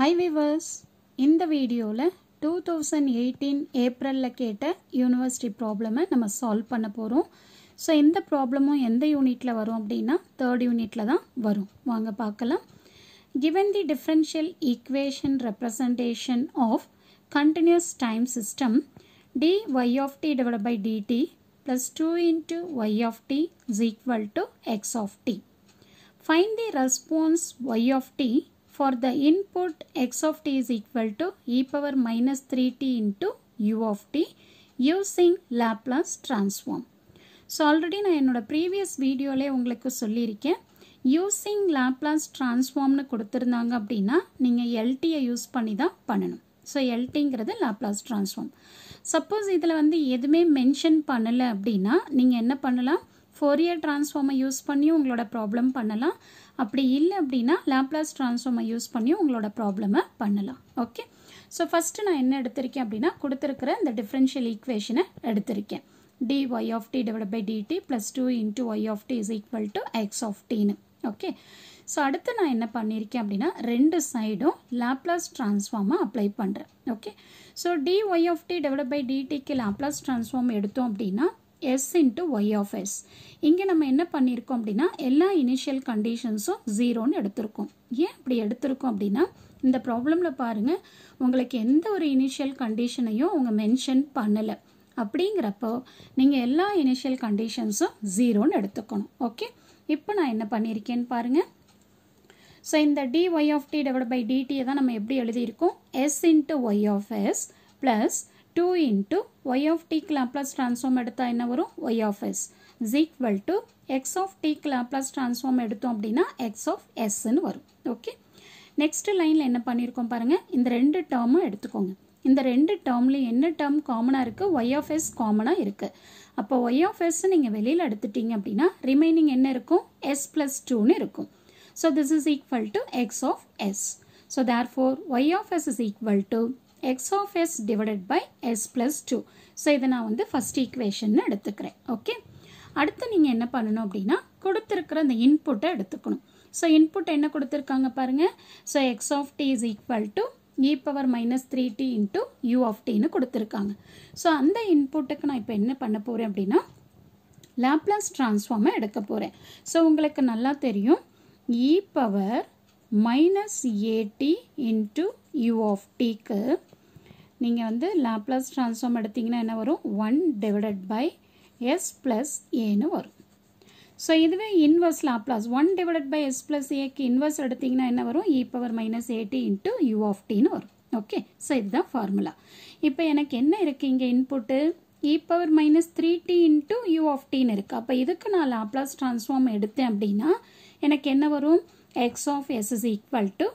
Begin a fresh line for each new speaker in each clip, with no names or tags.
High viewers இந்த வீடியோவில் two thousand eighteen ஏப்ரலில் கேட்ட யூனிவர்சிட்டி ப்ராப்ளமை நம்ம சால்வ் பண்ண போகிறோம் ஸோ இந்த ப்ராப்ளமும் எந்த யூனிட்டில் வரும் அப்படின்னா தேர்ட் யூனிட்டில் தான் வரும் வாங்க பார்க்கலாம் given the differential equation representation of continuous time system dy of t divided by dt plus 2 into y of t is equal to x of t. Find the response y of t For the input, x of t is equal to e power minus 3t into u of t using Laplace transform. So already நான் என்னோடய previous வீடியோவிலே உங்களுக்கு சொல்லியிருக்கேன் using Laplace ட்ரான்ஸ்ஃபார்ம்னு கொடுத்துருந்தாங்க அப்படின்னா நீங்கள் எல்டியை use பண்ணி தான் பண்ணணும் ஸோ எல்டிங்கிறது லேப்லாஸ் ட்ரான்ஸ்ஃபார்ம் சப்போஸ் இதில் வந்து எதுவுமே மென்ஷன் பண்ணலை அப்படின்னா நீங்கள் என்ன பண்ணலாம் ஃபோரியர் டிரான்ஸ்ஃபார்மை யூஸ் பண்ணி உங்களோட ப்ராப்ளம் பண்ணலாம் அப்படி இல்லை அப்படின்னா லேப்லாஸ் டிரான்ஸ்ஃபார்மை யூஸ் பண்ணி உங்களோட ப்ராப்ளமை பண்ணலாம் ஓகே ஸோ ஃபஸ்ட்டு நான் என்ன எடுத்திருக்கேன் அப்படின்னா கொடுத்துருக்கிற இந்த டிஃப்ரென்ஷியல் ஈக்குவேஷனை எடுத்திருக்கேன் dy of t divided by dt plus two into y of t is equal to x of t okay so அடுத்து நான் என்ன பண்ணியிருக்கேன் அப்படின்னா ரெண்டு சைடும் லாப்லாஸ் டிரான்ஸ்ஃபார்மாக அப்ளை பண்ணுறேன் okay so dy of t டெவலப் பை டிடிக்கு லாப்லாஸ் டிரான்ஸ்ஃபார்ம் எடுத்தோம் அப்படின்னா எஸ் into ஒய் of s. இங்கே நம்ம என்ன பண்ணியிருக்கோம் அப்படின்னா எல்லா இனிஷியல் கண்டிஷன்ஸும் ஜீரோன்னு எடுத்திருக்கோம் ஏன் அப்படி எடுத்திருக்கும் அப்படின்னா இந்த ப்ராப்ளமில் பாருங்க உங்களுக்கு எந்த ஒரு இனிஷியல் கண்டிஷனையும் அவங்க மென்ஷன் பண்ணலை அப்படிங்கிறப்போ நீங்கள் எல்லா இனிஷியல் கண்டிஷன்ஸும் ஜீரோன்னு எடுத்துக்கணும் ஓகே இப்போ நான் என்ன பண்ணியிருக்கேன்னு பாருங்கள் ஸோ இந்த dy of t divided by dt தான் நம்ம எப்படி எழுதியிருக்கோம் s into y of plus two into y of t Laplace transform எடுத்தால் என்ன வரும் y s s equal to x x of Laplace transform transform எடுத்தோம் அப்படின்னா எக்ஸ் ஆஃப் எஸ்ன்னு வரும் ஓகே next லைனில் என்ன பண்ணியிருக்கோம் பாருங்கள் இந்த ரெண்டு டேர்மும் எடுத்துக்கோங்க இந்த ரெண்டு termல என்ன டேர்ம் காமனாக இருக்குது ஒய் of s காமனாக இருக்குது அப்போ ஒய் of s நீங்கள் வெளியில் அடுத்துட்டீங்க அப்படின்னா ரிமைனிங் என்ன இருக்கும் எஸ் ப்ளஸ் டூன்னு இருக்கும் so this is equal to x of s so therefore y of s is to x of s divided by s plus two so இதை நான் வந்து ஃபஸ்ட் equation எடுத்துக்கிறேன் ஓகே அடுத்து நீங்கள் என்ன பண்ணணும் அப்படின்னா கொடுத்துருக்கிற அந்த இன்புட்டை எடுத்துக்கணும் ஸோ இன்புட் என்ன கொடுத்துருக்காங்க பாருங்கள் so x of t is equal to e power minus three t u u of டின்னு கொடுத்துருக்காங்க ஸோ அந்த இன்புட்டுக்கு நான் இப்போ என்ன பண்ண போகிறேன் அப்படின்னா லாப்லாஸ் ட்ரான்ஸ்ஃபார்மை எடுக்க போகிறேன் ஸோ உங்களுக்கு நல்லா தெரியும் e power minus at into u of டிக்கு நீங்கள் வந்து லாப்லாஸ் ட்ரான்ஸ்ஃபார்ம் எடுத்திங்கன்னா என்ன வரும் one divided by s plus ஏன்னு வரும் ஸோ இதுவே inverse Laplace one divided by s plus ஏக்கு இன்வர்ஸ் எடுத்திங்கன்னா என்ன வரும் e power minus at into u of வரும் ஓகே ஸோ இதுதான் ஃபார்முலா இப்போ எனக்கு என்ன இருக்குது இங்கே input e e power minus three t into u of இருக்குது அப்போ இதுக்கு நான் லாப்லாஸ் ட்ரான்ஸ்ஃபார்ம் எடுத்தேன் அப்படின்னா எனக்கு என்ன வரும் x of s is equal to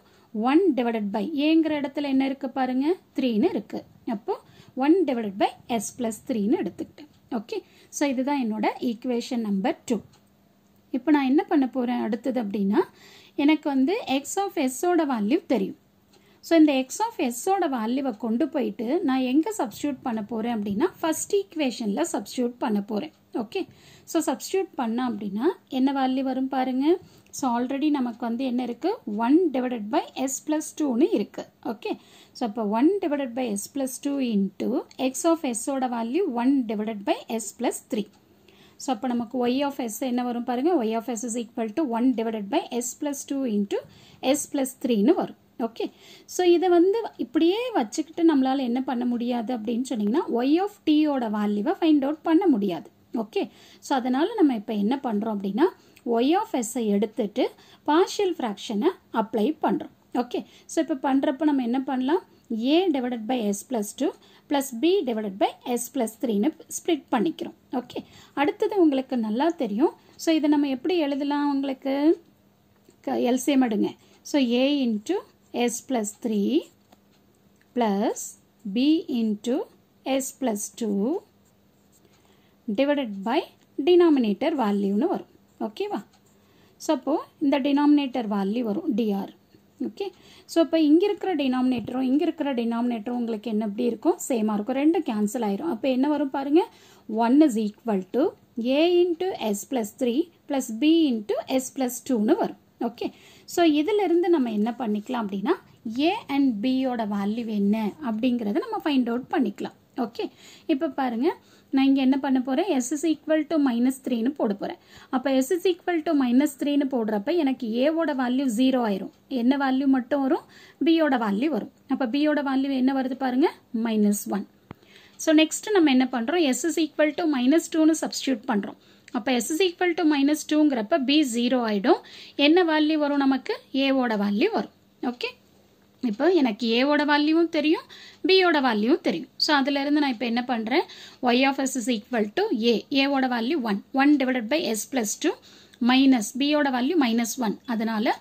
one divided by ஏங்கிற இடத்துல என்ன இருக்குது பாருங்கள் த்ரீன்னு இருக்குது அப்போது one divided by s plus த்ரீன்னு எடுத்துக்கிட்டேன் ஓகே ஸோ இதுதான் என்னோட ஈக்குவேஷன் நம்பர் டூ இப்போ நான் என்ன பண்ண போகிறேன் அடுத்தது அப்படின்னா எனக்கு வந்து எக்ஸ் ஆஃப் எஸ்ஸோட வால்யூ தெரியும் ஸோ இந்த எக்ஸ் ஆஃப் எஸ்ஸோட வால்யூவை கொண்டு போயிட்டு நான் எங்கே சப்ஸ்டியூட் பண்ண போகிறேன் அப்படின்னா ஃபஸ்ட் ஈக்குவேஷனில் சப்ஸ்டியூட் பண்ண போகிறேன் ஓகே ஸோ சப்ஸ்டியூட் பண்ணோம் அப்படின்னா என்ன வேல்யூ வரும் பாருங்கள் ஸோ ஆல்ரெடி நமக்கு வந்து என்ன இருக்குது one divided by s plus டூன்னு இருக்குது ஓகே ஸோ அப்போ one divided by s plus two into x of எஸ்ஸோட value one divided by s plus three so அப்போ நமக்கு ஒய் ஆஃப் எஸ் என்ன வரும் பாருங்கள் y of s is equal to one divided by s plus two into s plus த்ரீனு வரும் okay so இதை வந்து இப்படியே வச்சுக்கிட்டு நம்மளால் என்ன பண்ண முடியாது அப்படின்னு சொன்னிங்கன்னா ஒய் ஆஃப் டீயோட வேல்யூவை ஃபைண்ட் அவுட் பண்ண முடியாது ஓகே ஸோ அதனால் நம்ம இப்போ என்ன பண்ணுறோம் அப்படின்னா ஒய் ஆஃப் எஸ்ஸை எடுத்துட்டு பார்ஷியல் ஃப்ராக்ஷனை அப்ளை பண்ணுறோம் ஓகே ஸோ இப்போ பண்ணுறப்ப நம்ம என்ன பண்ணலாம் A divided by s plus two plus B divided by s plus த்ரீன்னு ஸ்ப்ளிட் பண்ணிக்கிறோம் ஓகே அடுத்தது உங்களுக்கு நல்லா தெரியும் ஸோ இதை நம்ம எப்படி எழுதலாம் உங்களுக்கு எல்சிஎம் எடுங்க so A into s plus three plus B into s plus two divided by denominator வேல்யூன்னு வரும் ஓகேவா ஸோ அப்போ இந்த டினாமினேட்டர் வேல்யூ வரும் டிஆர் ஓகே ஸோ அப்போ இங்கே இருக்கிற டினாமினேட்டரும் இங்கே இருக்கிற டினாமினேட்டரும் உங்களுக்கு என்ன எப்படி இருக்கும் சேமாக இருக்கும் ரெண்டும் கேன்சல் ஆயிரும் அப்போ என்ன வரும் பாருங்கள் one is equal to A into s plus three plus B into s plus டூன்னு வரும் ஓகே ஸோ இதிலிருந்து நம்ம என்ன பண்ணிக்கலாம் அப்படின்னா ஏ அண்ட் பியோட வேல்யூ என்ன அப்படிங்கிறது நம்ம ஃபைண்ட் அவுட் பண்ணிக்கலாம் ஓகே இப்போ பாருங்கள் நான் இங்கே என்ன பண்ண போகிறேன் s is equal to minus த்ரீன்னு போட போகிறேன் அப்போ s is equal to minus த்ரீன்னு போடுறப்ப எனக்கு ஏவோட வேல்யூ ஜீரோ ஆயிரும் என்ன வேல்யூ மட்டும் வரும் பியோட வேல்யூ வரும் அப்போ பியோட வேல்யூ என்ன வருது பாருங்கள் மைனஸ் ஒன் ஸோ நெக்ஸ்ட் நம்ம என்ன பண்ணுறோம் s is equal to minus டூன்னு சப்ஸ்டியூட் பண்ணுறோம் அப்போ s is equal to minus டூங்கிறப்ப பி ஜீரோ ஆகிடும் என்ன வேல்யூ வரும் நமக்கு ஏவோட வேல்யூ வரும் ஓகே இப்போ எனக்கு ஏவோட வேல்யூவும் தெரியும் பியோட வேல்யூவும் தெரியும் ஸோ அதிலிருந்து நான் இப்போ என்ன பண்ணுறேன் y of s is equal to A ஏவோட value one one divided by s plus two minus பியோட வேல்யூ மைனஸ் ஒன் அதனால்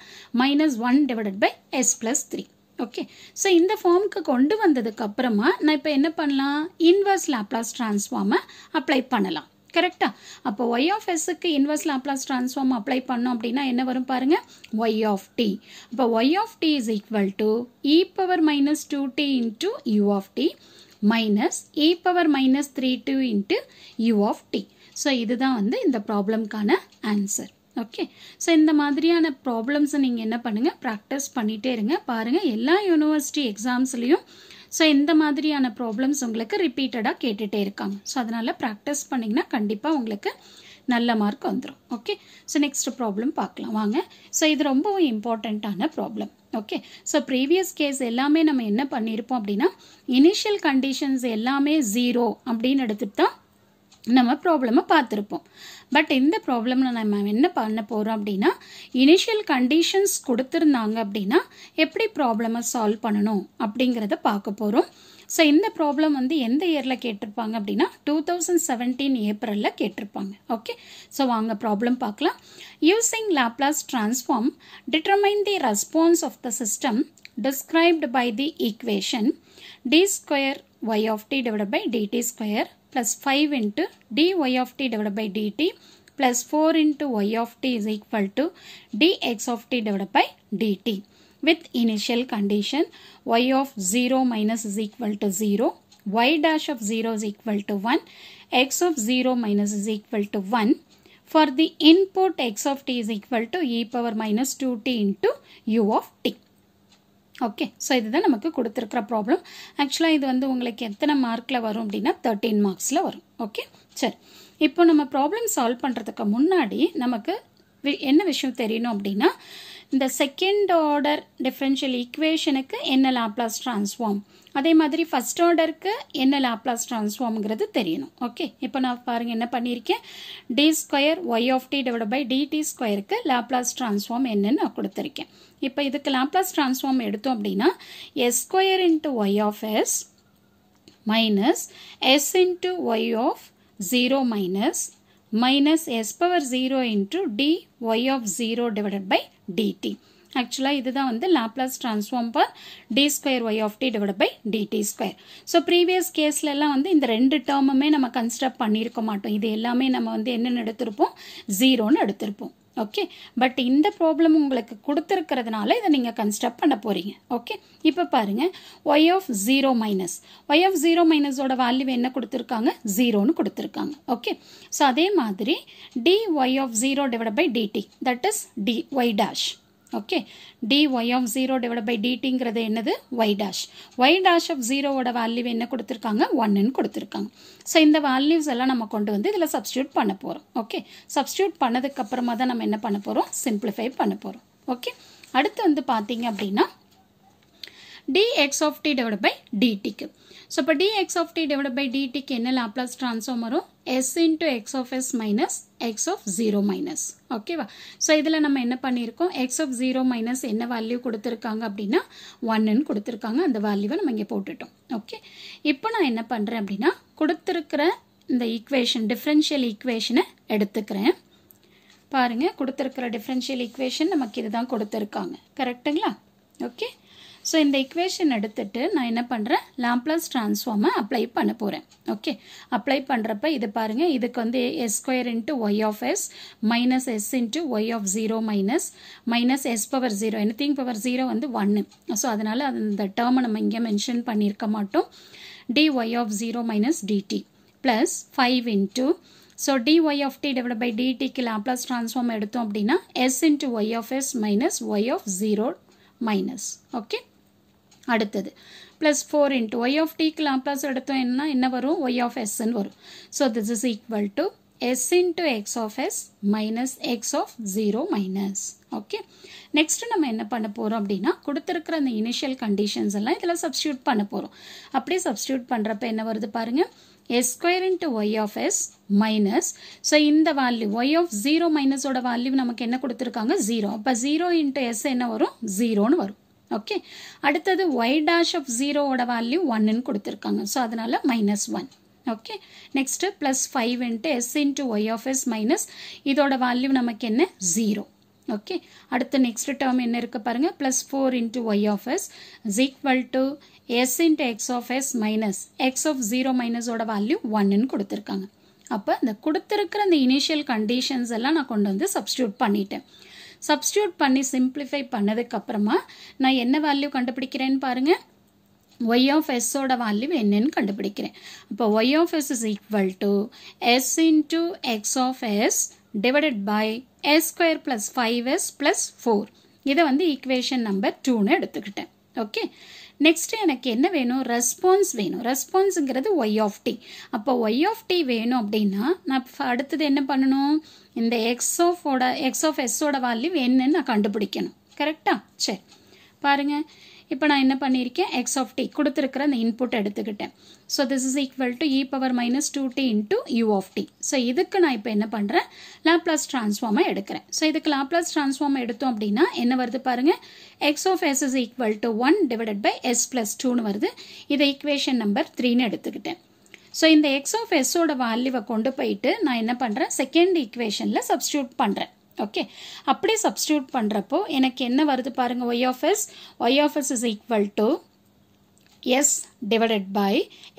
minus one divided by s plus three okay so இந்த ஃபார்முக்கு கொண்டு வந்ததுக்கு அப்புறமா நான் இப்போ என்ன பண்ணலாம் இன்வர்ஸ் லாப்லாஸ் டிரான்ஸ்ஃபார்மை அப்ளை பண்ணலாம் கரெக்டாக அப்போ ஒய் ஆஃப் எஸ்ஸுக்கு இன்வர்ஸ் லாப்லாஸ் ட்ரான்ஸ்ஃபார்ம் அப்ளை பண்ணோம் அப்படின்னா என்ன வரும் பாருங்கள் ஒய் ஆஃப் டி இப்போ y of t is equal to e power minus two t into u of t minus e power minus three two into u of t so இதுதான் வந்து இந்த ப்ராப்ளம்க்கான ஆன்சர் ஓகே ஸோ இந்த மாதிரியான ப்ராப்ளம்ஸை நீங்கள் என்ன பண்ணுங்கள் ப்ராக்டிஸ் பண்ணிகிட்டே இருங்க பாருங்கள் எல்லா யூனிவர்சிட்டி எக்ஸாம்ஸ்லேயும் ஸோ இந்த மாதிரியான ப்ராப்ளம்ஸ் உங்களுக்கு ரிப்பீட்டடாக கேட்டுகிட்டே இருக்காங்க ஸோ அதனால் ப்ராக்டிஸ் பண்ணிங்கன்னா கண்டிப்பாக உங்களுக்கு நல்ல மார்க் வந்துடும் ஓகே ஸோ நெக்ஸ்ட் ப்ராப்ளம் பார்க்கலாம் வாங்க ஸோ இது ரொம்பவும் இம்பார்ட்டண்ட்டான problem okay so previous case எல்லாமே நம்ம என்ன பண்ணியிருப்போம் அப்படின்னா இனிஷியல் கண்டிஷன்ஸ் எல்லாமே ஜீரோ அப்படின்னு எடுத்துகிட்டு தான் நம்ம ப்ராப்ளமை பார்த்துருப்போம் பட் இந்த ப்ராப்ளமில் நம்ம என்ன பண்ண போகிறோம் அப்படின்னா இனிஷியல் கண்டிஷன்ஸ் கொடுத்துருந்தாங்க அப்படின்னா எப்படி ப்ராப்ளமை சால்வ் பண்ணணும் அப்படிங்கிறத பார்க்க போகிறோம் ஸோ இந்த ப்ராப்ளம் வந்து எந்த இயரில் கேட்டிருப்பாங்க அப்படின்னா டூ தௌசண்ட் செவன்டீன் ஏப்ரலில் கேட்டிருப்பாங்க ஓகே ஸோ வாங்க ப்ராப்ளம் பார்க்கலாம் using Laplace transform determine the response of the system described by the equation d square y of D divide by dt square plus 5 into dy of t divided by dt plus 4 into y of t is equal to dx of t divided by dt with initial condition y of 0 minus is equal to 0 y dash of 0 is equal to 1 x of 0 minus is equal to 1 for the input x of t is equal to e power minus 2t into u of t. Okay so இதுதான் நமக்கு கொடுத்துருக்குற problem ஆக்சுவலாக இது வந்து உங்களுக்கு எத்தனை மார்க்கில் வரும் அப்படின்னா தேர்ட்டீன் மார்க்ஸில் வரும் ஓகே சரி இப்போ நம்ம ப்ராப்ளம் சால்வ் பண்ணுறதுக்கு முன்னாடி நமக்கு என்ன விஷயம் தெரியணும் அப்படின்னா இந்த செகண்ட் ஆர்டர் டிஃப்ரென்ஷியல் ஈக்குவேஷனுக்கு என்ன லாப்ளாஸ் டிரான்ஸ்ஃபார்ம் அதே மாதிரி ஃபஸ்ட் ஆர்டருக்கு என்ன லாப்லாஸ் ட்ரான்ஸ்ஃபார்ம்ங்கிறது தெரியணும் ஓகே இப்போ நான் பாருங்கள் என்ன பண்ணியிருக்கேன் d square y of D divide by dt ஸ்கொயருக்கு லாப்லாஸ் ட்ரான்ஸ்ஃபார்ம் என்னென்னு நான் கொடுத்துருக்கேன் இப்போ இதுக்கு லாப்லாஸ் ட்ரான்ஸ்ஃபார்ம் எடுத்தோம் அப்படின்னா s square into y of s minus s into y of zero minus minus s power zero into d y of zero divided by dt ஆக்சுவலாக இதுதான் வந்து Laplace transform for d square y of D divide by dt square so previous கேஸ்லலாம் வந்து இந்த ரெண்டு டேர்முமே நம்ம construct பண்ணியிருக்க மாட்டோம் இது எல்லாமே நம்ம வந்து என்னென்னு எடுத்திருப்போம் ஜீரோன்னு எடுத்திருப்போம் ஓகே பட் இந்த ப்ராப்ளம் உங்களுக்கு கொடுத்துருக்கிறதுனால இதை நீங்கள் கன்ஸ்ட்ரக்ட் பண்ண போகிறீங்க ஓகே இப்போ பாருங்கள் y of zero minus y of zero மைனஸோட வேல்யூ என்ன கொடுத்துருக்காங்க ஜீரோன்னு கொடுத்துருக்காங்க ஓகே ஸோ அதே மாதிரி d y of zero divide by dt that is d y dash okay d y of zero divide by டிடிங்கிறது என்னது y dash y dash of ஜீரோவோட வேல்யூ என்ன கொடுத்துருக்காங்க ஒன்னுன்னு கொடுத்துருக்காங்க ஸோ இந்த வேல்யூஸ் எல்லாம் நம்ம கொண்டு வந்து இதில் சப்ஸ்டியூட் பண்ண போகிறோம் ஓகே சப்ஸ்டியூட் பண்ணதுக்கப்புறமா தான் நம்ம என்ன பண்ண போகிறோம் சிம்பிளிஃபை பண்ண போகிறோம் ஓகே அடுத்து வந்து பார்த்தீங்க அப்படின்னா dx of t divided by dt. So, இப்போ dx of t divided by dt க்கு என்ன லாப்லாஸ் ட்ரான்ஸ்ஃபார்ம் வரும் s into x of s minus x of zero minus ஓகேவா ஸோ இதில் நம்ம என்ன பண்ணியிருக்கோம் எக்ஸ் ஆஃப் ஜீரோ மைனஸ் என்ன வேல்யூ கொடுத்துருக்காங்க அப்படின்னா ஒன்னுன்னு கொடுத்துருக்காங்க அந்த வேல்யூவை நம்ம இங்கே போட்டுட்டோம் ஓகே இப்போ நான் என்ன பண்ணுறேன் அப்படின்னா கொடுத்துருக்கிற இந்த ஈக்குவேஷன் டிஃப்ரென்ஷியல் ஈக்குவேஷனை எடுத்துக்கிறேன் பாருங்கள் கொடுத்துருக்கிற டிஃப்ரென்ஷியல் ஈக்குவேஷன் நமக்கு இதுதான் கொடுத்துருக்காங்க கரெக்டுங்களா ஓகே ஸோ இந்த இக்குவேஷன் எடுத்துட்டு நான் என்ன பண்ணுறேன் லாம்ப்ளஸ் ட்ரான்ஸ்ஃபார்மை அப்ளை பண்ண போகிறேன் ஓகே அப்ளை பண்ணுறப்ப இது பாருங்கள் இதுக்கு வந்து s square into y of s minus s into y of zero minus minus s power zero anything power zero வந்து ஒன்று ஸோ அதனால் அந்த டேர்மை நம்ம இங்கே மென்ஷன் பண்ணியிருக்க மாட்டோம் d y of zero minus d t plus five so so of of D divide by டிடிக்கு Laplace ட்ரான்ஸ்ஃபார்ம் எடுத்தோம் அப்படின்னா s into y of s minus y of zero minus okay அடுத்தது plus four into y of டிக்கு Laplace எடுத்தோம் என்ன என்ன வரும் y of எஸ்ன்னு வரும் so this is equal to s into x of s minus x of zero minus okay next நம்ம என்ன பண்ண போகிறோம் அப்படின்னா கொடுத்துருக்கிற அந்த இனிஷியல் கண்டிஷன்ஸ் எல்லாம் இதில் சப்ஸ்டியூட் பண்ண போகிறோம் அப்படியே சப்ஸ்டியூட் பண்ணுறப்ப என்ன வருது பாருங்கள் s square into y of s minus so இந்த வேல்யூ ஒய் ஆஃப் ஜீரோ மைனஸோட வேல்யூ நமக்கு என்ன கொடுத்துருக்காங்க ஜீரோ அப்போ ஜீரோ இன்ட்டு எஸ் என்ன வரும் ஜீரோன்னு வரும் ஓகே அடுத்தது ஒய் டேஷ் ஆஃப் ஜீரோவோட வேல்யூ ஒன்னுன்னு கொடுத்துருக்காங்க ஸோ அதனால minus one okay next plus five into s into y of s minus இதோட வேல்யூ நமக்கு என்ன ஜீரோ ஓகே அடுத்து நெக்ஸ்ட் டேர்ம் என்ன இருக்குது பாருங்கள் plus four into y of s is equal to s into x of s minus x of zero மைனஸோட value ஒன்னுன்னு கொடுத்துருக்காங்க அப்போ இந்த கொடுத்துருக்கிற இந்த இனிஷியல் கண்டிஷன்ஸ் எல்லாம் நான் கொண்டு வந்து சப்ஸ்டியூட் பண்ணிட்டேன் சப்ஸ்டியூட் பண்ணி சிம்பிளிஃபை பண்ணதுக்கப்புறமா நான் என்ன வேல்யூ கண்டுபிடிக்கிறேன்னு பாருங்கள் ஒய் ஆஃப் எஸ்ஸோட வேல்யூ என்னன்னு கண்டுபிடிக்கிறேன் அப்போ y of s is equal to s into x of s divided by s square plus five s plus four இதை வந்து ஈக்குவேஷன் நம்பர் டூன்னு எடுத்துக்கிட்டேன் ஓகே நெக்ஸ்ட் எனக்கு என்ன வேணும் ரெஸ்பான்ஸ் வேணும் ரெஸ்பான்ஸுங்கிறது ஒய் ஆஃப் டி அப்போ ஒய் ஆஃப் டி வேணும் அப்படின்னா நான் அடுத்தது என்ன பண்ணணும் இந்த எக்ஸ் ஆஃபோட எக்ஸ் ஆஃப் எஸ்ஸோட வேல்யூ வேணும்னு நான் கண்டுபிடிக்கணும் கரெக்டா சரி பாருங்கள் இப்போ நான் என்ன பண்ணியிருக்கேன் எக்ஸ் ஆஃப் டி கொடுத்துருக்கிற அந்த இன்புட் எடுத்துக்கிட்டேன் so this is equal to e power minus two t into u of t so இதுக்கு நான் இப்போ என்ன பண்ணுறேன் லாப்லாஸ் ட்ரான்ஸ்ஃபார்மை எடுக்கிறேன் ஸோ இதுக்கு லாப்லாஸ் ட்ரான்ஸ்ஃபார்ம் எடுத்தோம் அப்படின்னா என்ன வருது பாருங்கள் x of s is equal to one divided by s plus டூன்னு வருது இதை ஈக்குவேஷன் நம்பர் த்ரீன்னு எடுத்துக்கிட்டேன் ஸோ இந்த எக்ஸ் ஆஃப் எஸ்ஸோட வேல்யூவை கொண்டு போயிட்டு நான் என்ன பண்ணுறேன் செகண்ட் ஈக்குவேஷனில் சப்ஸ்டியூட் பண்ணுறேன் ஓகே அப்படி சப்ஸ்டியூட் பண்ணுறப்போ எனக்கு என்ன வருது பாருங்கள் y of s y of s is equal to s divided by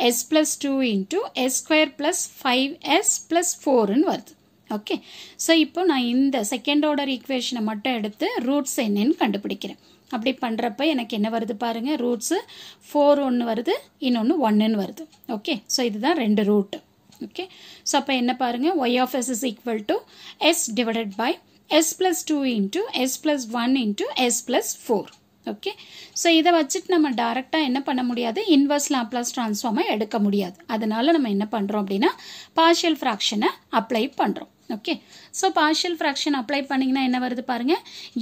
s plus two into s square plus five s plus ஃபோருன்னு வருது ஓகே ஸோ இப்போ நான் இந்த செகண்ட் ஆர்டர் ஈக்குவேஷனை மட்டும் எடுத்து ரூட்ஸ் என்னன்னு கண்டுபிடிக்கிறேன் அப்படி பண்ணுறப்ப எனக்கு என்ன வருது பாருங்கள் ரூட்ஸு ஃபோர் ஒன்று வருது இன்னொன்று ஒன்றுன்னு வருது ஓகே ஸோ இதுதான் ரெண்டு ரூட்டு ஓகே ஸோ அப்போ என்ன பாருங்கள் y of s is equal to s divided by s plus two into s plus one into s plus four okay so இதை வச்சுட்டு நம்ம டேரெக்டாக என்ன பண்ண முடியாது இன்வர்ஸ் லாப்ளஸ் ட்ரான்ஸ்ஃபார்மை எடுக்க முடியாது அதனால் நம்ம என்ன பண்ணுறோம் அப்படின்னா பார்ஷியல் ஃப்ராக்ஷனை அப்ளை பண்ணுறோம் okay so partial fraction apply பண்ணிங்கன்னா என்ன வருது பாருங்கள்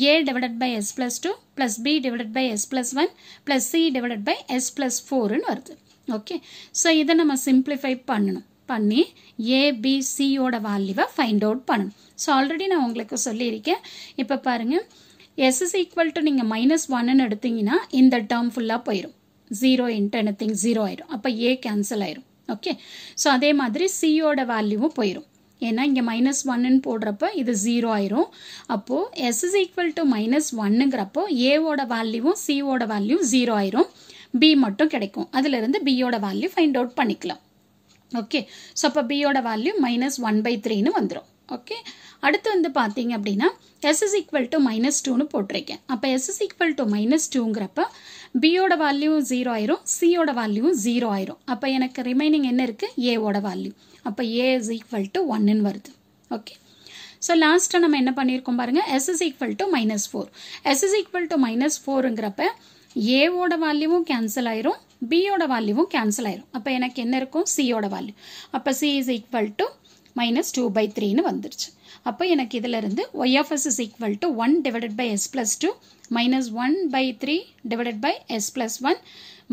A divided by s plus two plus B divided by s plus one plus C divided by s plus ஃபோருன்னு வருது ஓகே ஸோ இதை நம்ம சிம்பிளிஃபை பண்ணணும் பண்ணி ஏபிசியோட வேல்யூவை ஃபைண்ட் அவுட் பண்ணணும் ஸோ ஆல்ரெடி நான் உங்களுக்கு சொல்லியிருக்கேன் இப்போ பாருங்கள் எஸ் இஸ் ஈக்குவல் டு நீங்கள் மைனஸ் ஒன்னு எடுத்தீங்கன்னா இந்த டேர்ம் ஃபுல்லாக போயிடும் ஜீரோ இன்ட்டு திங் ஜீரோ ஆயிடும் அப்போ ஏ கேன்சல் ஆயிரும் ஓகே ஸோ அதே மாதிரி சியோட வேல்யூவும் போயிடும் ஏன்னா இங்கே மைனஸ் ஒன்னு போடுறப்போ இது ஜீரோ ஆயிரும் அப்போது s is equal to minus ஒன்னுங்கிறப்போ ஏவோட வேல்யூவும் சியோட வேல்யூ ஜீரோ ஆயிரும் பி மட்டும் கிடைக்கும் அதுலேருந்து பியோட வேல்யூ ஃபைண்ட் அவுட் பண்ணிக்கலாம் ஓகே ஸோ அப்போ பியோட வேல்யூ மைனஸ் ஒன் பை த்ரீனு வந்துடும் ஓகே அடுத்து வந்து பார்த்தீங்க அப்படின்னா எஸ்எஸ் ஈக்குவல் டு மைனஸ் டூன்னு போட்டிருக்கேன் அப்போ எஸ்எஸ் ஈக்குவல் டு மைனஸ் டூங்கிறப்ப பியோட வேல்யூ ஜீரோ ஆயிரும் சியோட வேல்யூ ஜீரோ ஆயிரும் அப்போ எனக்கு ரிமைனிங் என்ன இருக்குது ஏவோட வேல்யூ அப்போ ஏ இஸ் ஈக்குவல் டு ஒன்னு வருது ஓகே ஸோ லாஸ்ட்டாக நம்ம என்ன பண்ணியிருக்கோம் பாருங்கள் s is equal to minus four s is equal to minus ஃபோருங்கிறப்ப ஏவோட வால்யூமும் கேன்சல் ஆயிரும் பியோட வால்யூமும் கேன்சல் ஆயிரும் அப்போ எனக்கு என்ன இருக்கும் சியோட வால்யூம் அப்போ C is equal to minus two by த்ரீன்னு வந்துருச்சு அப்போ எனக்கு இதிலிருந்து y of s is equal to one divided by s plus two minus one by three divided by s plus one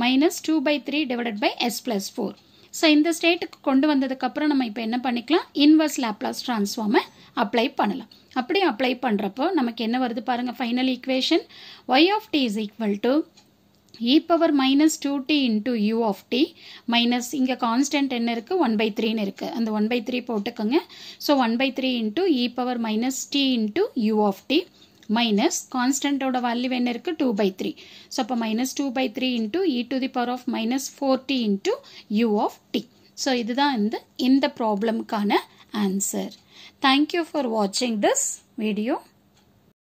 minus two by three divided by s plus four so இந்த ஸ்டேட்டுக்கு கொண்டு வந்ததுக்கப்புறம் நம்ம இப்போ என்ன பண்ணிக்கலாம் inverse Laplace ட்ரான்ஸ்ஃபார்மை apply பண்ணலாம் அப்படி அப்ளை பண்ணுறப்போ நமக்கு என்ன வருது பாருங்கள் final equation y of t is equal to e power minus two t into u of t minus இங்கே கான்ஸ்டன்ட் என்ன இருக்குது ஒன் பை த்ரீன்னு இருக்குது அந்த ஒன் பை த்ரீ போட்டுக்கோங்க so one by three into e power minus t into u of t minus கான்ஸ்டண்ட்டோட value என்ன இருக்குது டூ பை த்ரீ ஸோ அப்போ minus two by three into e to the power of minus forty into u of t so இதுதான் இந்த இந்த ப்ராப்ளம்க்கான answer thank you for வாட்சிங் this video